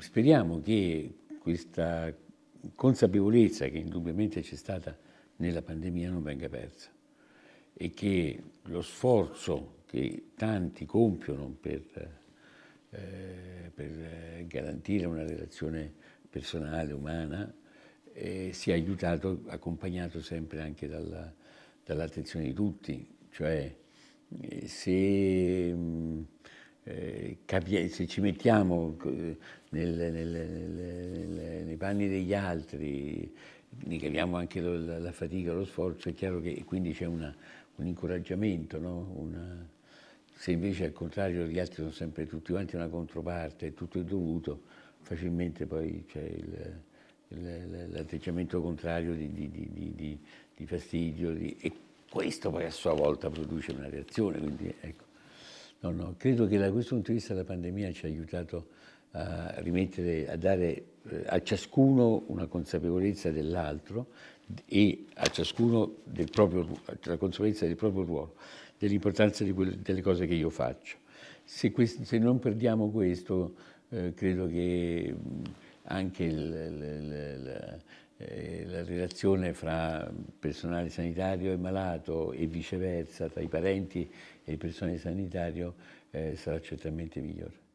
Speriamo che questa consapevolezza che indubbiamente c'è stata nella pandemia non venga persa e che lo sforzo che tanti compiono per, eh, per garantire una relazione personale, umana, eh, sia aiutato, accompagnato sempre anche dalla, dall'attenzione di tutti, cioè eh, se... Mh, mm, eh, se ci mettiamo eh, nel, nel, nel, nei panni degli altri, ne capiamo anche la, la, fatica, lo sforzo, è chiaro che quindi c'è un incoraggiamento, no? una, se invece al contrario gli altri sono sempre tutti quanti una controparte, tutto è dovuto, facilmente poi c'è l'atteggiamento contrario di, di, di, di fastidio e questo poi a sua volta produce una reazione. Quindi, ecco. No, no, credo che da questo punto di vista la pandemia ci ha aiutato a rimettere, a dare eh, a ciascuno una consapevolezza dell'altro e a ciascuno del proprio, la consapevolezza del proprio ruolo, dell'importanza delle cose che io faccio. Se, questo, se non perdiamo questo, eh, credo che mm, anche il, il, il, eh, la relazione fra personale sanitario e malato e viceversa, tra i parenti e il personale sanitario, eh, sarà certamente migliore.